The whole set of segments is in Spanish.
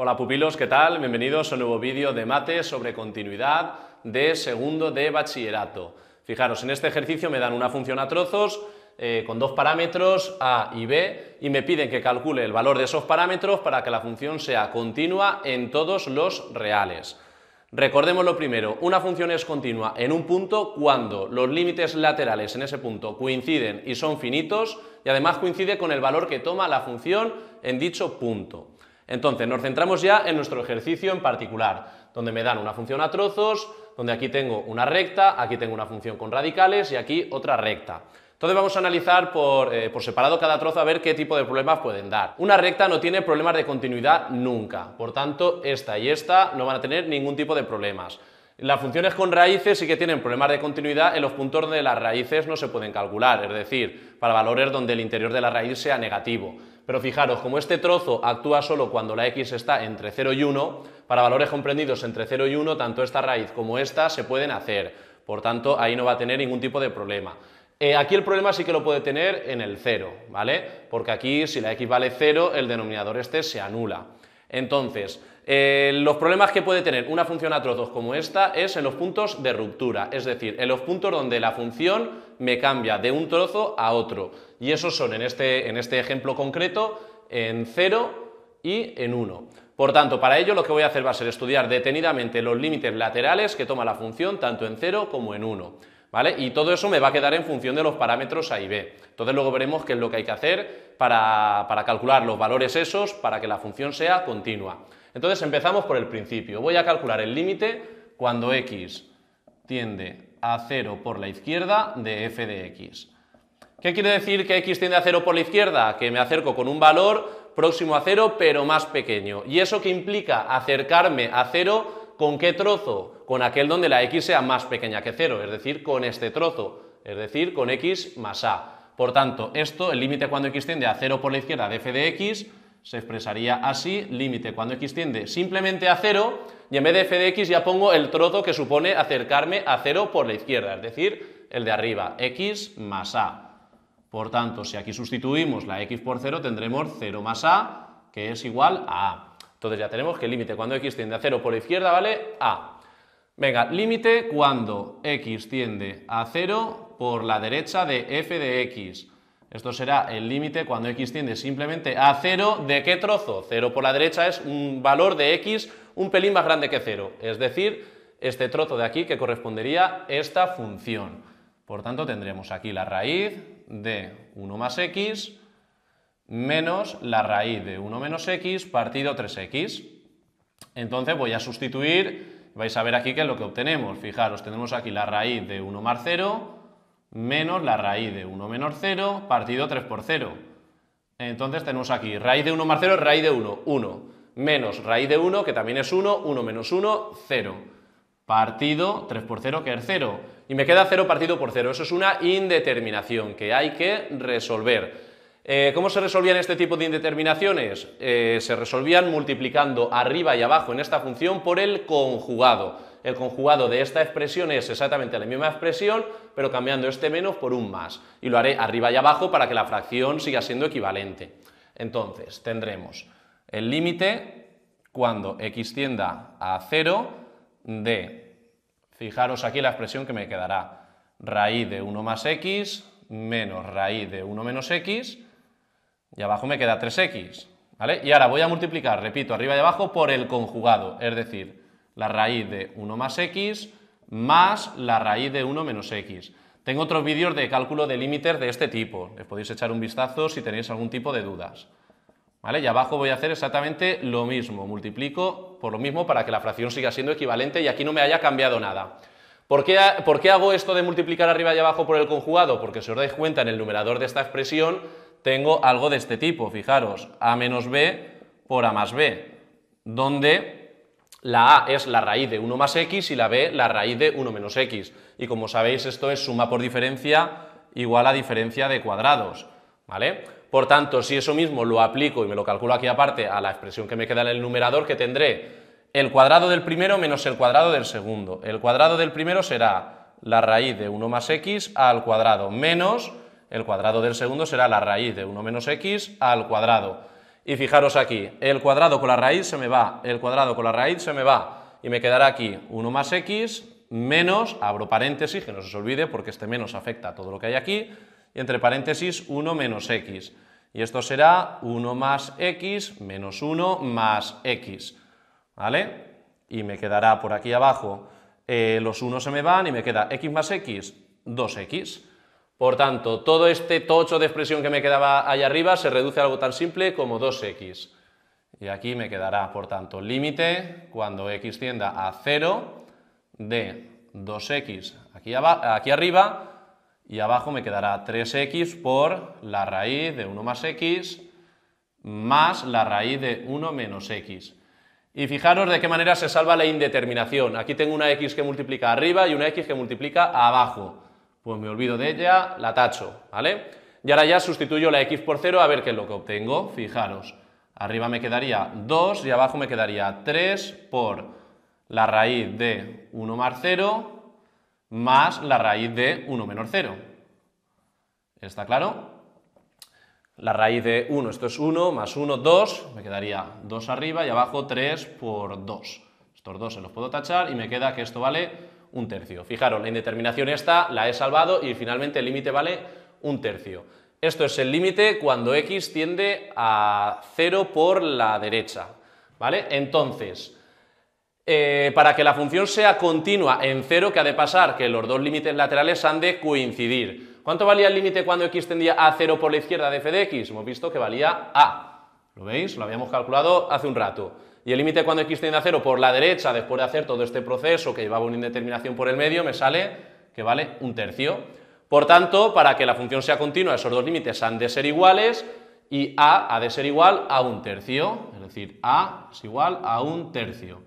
Hola pupilos, ¿qué tal? Bienvenidos a un nuevo vídeo de mate sobre continuidad de segundo de bachillerato. Fijaros, en este ejercicio me dan una función a trozos eh, con dos parámetros a y b y me piden que calcule el valor de esos parámetros para que la función sea continua en todos los reales. Recordemos lo primero, una función es continua en un punto cuando los límites laterales en ese punto coinciden y son finitos y además coincide con el valor que toma la función en dicho punto. Entonces, nos centramos ya en nuestro ejercicio en particular, donde me dan una función a trozos, donde aquí tengo una recta, aquí tengo una función con radicales y aquí otra recta. Entonces vamos a analizar por, eh, por, separado cada trozo a ver qué tipo de problemas pueden dar. Una recta no tiene problemas de continuidad nunca, por tanto esta y esta no van a tener ningún tipo de problemas. Las funciones con raíces sí que tienen problemas de continuidad en los puntos donde las raíces no se pueden calcular, es decir, para valores donde el interior de la raíz sea negativo. Pero fijaros, como este trozo actúa solo cuando la x está entre 0 y 1, para valores comprendidos entre 0 y 1, tanto esta raíz como esta se pueden hacer. Por tanto, ahí no va a tener ningún tipo de problema. Eh, aquí el problema sí que lo puede tener en el 0, ¿vale? Porque aquí, si la x vale 0, el denominador este se anula. Entonces, eh, los problemas que puede tener una función a trozos como esta es en los puntos de ruptura, es decir, en los puntos donde la función me cambia de un trozo a otro. Y esos son, en este, en este ejemplo concreto, en 0 y en 1. Por tanto, para ello lo que voy a hacer va a ser estudiar detenidamente los límites laterales que toma la función tanto en 0 como en 1. ¿vale? Y todo eso me va a quedar en función de los parámetros A y B. Entonces luego veremos qué es lo que hay que hacer para, para calcular los valores esos para que la función sea continua. Entonces empezamos por el principio. Voy a calcular el límite cuando x tiende a 0 por la izquierda de f de x. ¿Qué quiere decir que x tiende a 0 por la izquierda? Que me acerco con un valor próximo a 0 pero más pequeño. ¿Y eso qué implica? Acercarme a 0 ¿Con qué trozo? Con aquel donde la x sea más pequeña que 0, es decir, con este trozo, es decir, con x más a. Por tanto, esto, el límite cuando x tiende a 0 por la izquierda de f de x, se expresaría así, límite cuando x tiende simplemente a 0, y en vez de f de x ya pongo el trozo que supone acercarme a 0 por la izquierda, es decir, el de arriba, x más a. Por tanto, si aquí sustituimos la x por 0, tendremos 0 más a, que es igual a a. Entonces ya tenemos que el límite cuando x tiende a 0 por la izquierda vale a. Venga, límite cuando x tiende a 0 por la derecha de f de x. Esto será el límite cuando x tiende simplemente a 0. ¿De qué trozo? 0 por la derecha es un valor de x un pelín más grande que 0. Es decir, este trozo de aquí que correspondería esta función. Por tanto, tendremos aquí la raíz de 1 más x menos la raíz de 1 menos x partido 3x. Entonces voy a sustituir, vais a ver aquí qué es lo que obtenemos. Fijaros, tenemos aquí la raíz de 1 más 0 menos la raíz de 1 menos 0 partido 3 por 0. Entonces tenemos aquí raíz de 1 más 0 es raíz de 1, 1. Menos raíz de 1, que también es 1, 1 menos 1, 0. Partido 3 por 0, que es 0. Y me queda 0 partido por 0. Eso es una indeterminación que hay que resolver. Eh, ¿Cómo se resolvían este tipo de indeterminaciones? Eh, se resolvían multiplicando arriba y abajo en esta función por el conjugado. El conjugado de esta expresión es exactamente la misma expresión, pero cambiando este menos por un más. Y lo haré arriba y abajo para que la fracción siga siendo equivalente. Entonces, tendremos el límite cuando x tienda a 0 de, fijaros aquí la expresión que me quedará, raíz de 1 más x menos raíz de 1 menos x, y abajo me queda 3x, ¿vale? Y ahora voy a multiplicar, repito, arriba y abajo por el conjugado, es decir, la raíz de 1 más x más la raíz de 1 menos x. Tengo otros vídeos de cálculo de límites de este tipo, les podéis echar un vistazo si tenéis algún tipo de dudas. ¿Vale? Y abajo voy a hacer exactamente lo mismo, multiplico por lo mismo para que la fracción siga siendo equivalente y aquí no me haya cambiado nada. ¿Por qué, ¿Por qué hago esto de multiplicar arriba y abajo por el conjugado? Porque si os dais cuenta en el numerador de esta expresión tengo algo de este tipo, fijaros, a menos b por a más b, donde la a es la raíz de 1 más x y la b la raíz de 1 menos x. Y como sabéis, esto es suma por diferencia igual a diferencia de cuadrados, ¿vale? Por tanto, si eso mismo lo aplico y me lo calculo aquí aparte a la expresión que me queda en el numerador, que tendré el cuadrado del primero menos el cuadrado del segundo. El cuadrado del primero será la raíz de 1 más x al cuadrado menos el cuadrado del segundo será la raíz de 1 menos x al cuadrado. Y fijaros aquí, el cuadrado con la raíz se me va, el cuadrado con la raíz se me va, y me quedará aquí 1 más x menos, abro paréntesis, que no se os olvide porque este menos afecta a todo lo que hay aquí, y entre paréntesis 1 menos x. Y esto será 1 más x menos 1 más x, ¿vale? Y me quedará por aquí abajo, eh, los 1 se me van y me queda x más x, 2x. Por tanto, todo este tocho de expresión que me quedaba allá arriba se reduce a algo tan simple como 2x. Y aquí me quedará, por tanto, límite cuando x tienda a 0 de 2x aquí, aquí arriba y abajo me quedará 3x por la raíz de 1 más x más la raíz de 1 menos x. Y fijaros de qué manera se salva la indeterminación. Aquí tengo una x que multiplica arriba y una x que multiplica abajo pues me olvido de ella, la tacho, ¿vale? Y ahora ya sustituyo la x por 0 a ver qué es lo que obtengo, fijaros. Arriba me quedaría 2 y abajo me quedaría 3 por la raíz de 1 más 0 más la raíz de 1 menor 0. ¿Está claro? La raíz de 1, esto es 1, más 1, 2, me quedaría 2 arriba y abajo 3 por 2. Estos dos se los puedo tachar y me queda que esto vale un tercio. Fijaros, la indeterminación esta la he salvado y finalmente el límite vale un tercio. Esto es el límite cuando x tiende a 0 por la derecha. ¿Vale? Entonces, eh, para que la función sea continua en 0, que ha de pasar que los dos límites laterales han de coincidir. ¿Cuánto valía el límite cuando x tendía a 0 por la izquierda de f de x? Hemos visto que valía a. ¿Lo veis? Lo habíamos calculado hace un rato. Y el límite cuando x tiende a 0 por la derecha, después de hacer todo este proceso que llevaba una indeterminación por el medio, me sale que vale un tercio. Por tanto, para que la función sea continua, esos dos límites han de ser iguales y a ha de ser igual a un tercio, es decir, a es igual a un tercio.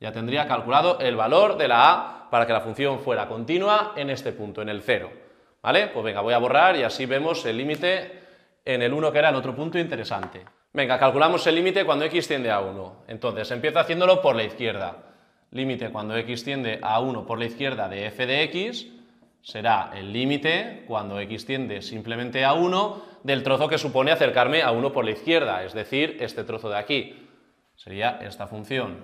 Ya tendría calculado el valor de la a para que la función fuera continua en este punto, en el 0. ¿Vale? Pues venga, voy a borrar y así vemos el límite en el 1 que era el otro punto interesante. Venga, calculamos el límite cuando x tiende a 1. Entonces, empiezo haciéndolo por la izquierda. Límite cuando x tiende a 1 por la izquierda de f de x será el límite cuando x tiende simplemente a 1 del trozo que supone acercarme a 1 por la izquierda, es decir, este trozo de aquí. Sería esta función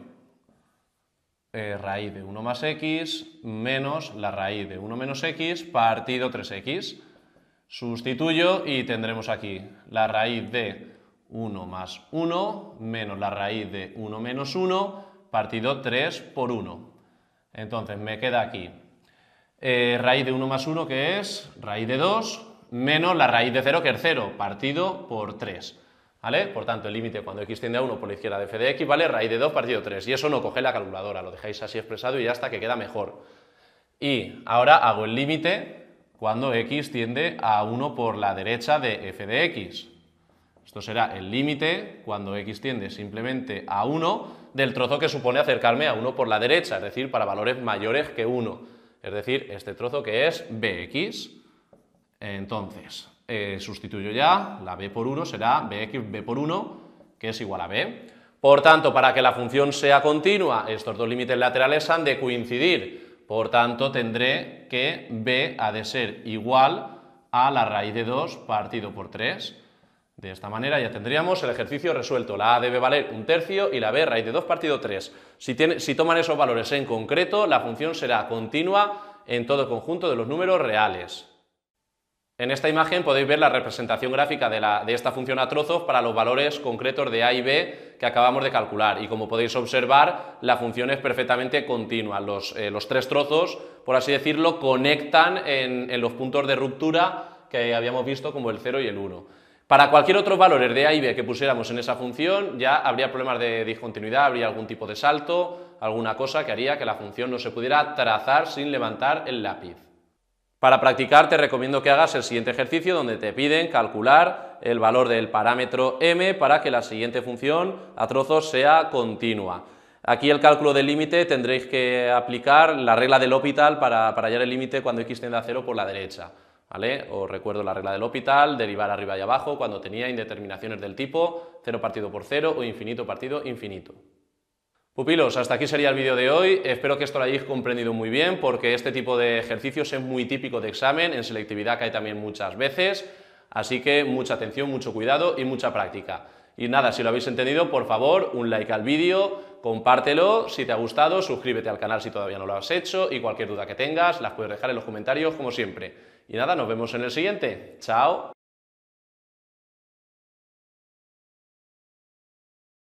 eh, raíz de 1 más x menos la raíz de 1 menos x partido 3x. Sustituyo y tendremos aquí la raíz de 1 más 1 menos la raíz de 1 menos 1 partido 3 por 1. Entonces me queda aquí eh, raíz de 1 más 1 que es raíz de 2 menos la raíz de 0 que es 0 partido por 3. ¿Vale? Por tanto, el límite cuando x tiende a 1 por la izquierda de f de x vale raíz de 2 partido 3. Y eso no coge la calculadora, lo dejáis así expresado y ya está, que queda mejor. Y ahora hago el límite cuando x tiende a 1 por la derecha de f de x. Esto será el límite cuando x tiende simplemente a 1 del trozo que supone acercarme a 1 por la derecha, es decir, para valores mayores que 1. Es decir, este trozo que es bx. Entonces, eh, sustituyo ya, la b por 1 será bx b por 1, que es igual a b. Por tanto, para que la función sea continua, estos dos límites laterales han de coincidir. Por tanto, tendré que b ha de ser igual a la raíz de 2 partido por 3. De esta manera ya tendríamos el ejercicio resuelto. La A debe valer un tercio y la B raíz de 2 partido 3. Si, toman esos valores en concreto, la función será continua en todo el conjunto de los números reales. En esta imagen podéis ver la representación gráfica de, esta función a trozos para los valores concretos de A y B que acabamos de calcular y como podéis observar la función es perfectamente continua. Los, eh, tres trozos, por así decirlo, conectan en, en los puntos de ruptura que habíamos visto como el 0 y el 1. Para cualquier otro valor de A y B que pusiéramos en esa función, ya habría problemas de discontinuidad, habría algún tipo de salto, alguna cosa que haría que la función no se pudiera trazar sin levantar el lápiz. Para practicar te recomiendo que hagas el siguiente ejercicio donde te piden calcular el valor del parámetro m para que la siguiente función a trozos sea continua. Aquí el cálculo del límite tendréis que aplicar la regla del hospital para, hallar el límite cuando x tiende a 0 por la derecha. Os recuerdo la regla del hospital, derivar arriba y abajo cuando tenía indeterminaciones del tipo 0 partido por 0 o infinito partido infinito. Pupilos, hasta aquí sería el vídeo de hoy. Espero que esto lo hayáis comprendido muy bien porque este tipo de ejercicios es muy típico de examen, en selectividad cae también muchas veces, así que mucha atención, mucho cuidado y mucha práctica. Y nada, si lo habéis entendido, por favor, un like al vídeo, compártelo si te ha gustado, suscríbete al canal si todavía no lo has hecho y cualquier duda que tengas las puedes dejar en los comentarios como siempre. Y nada, nos vemos en el siguiente. Chao.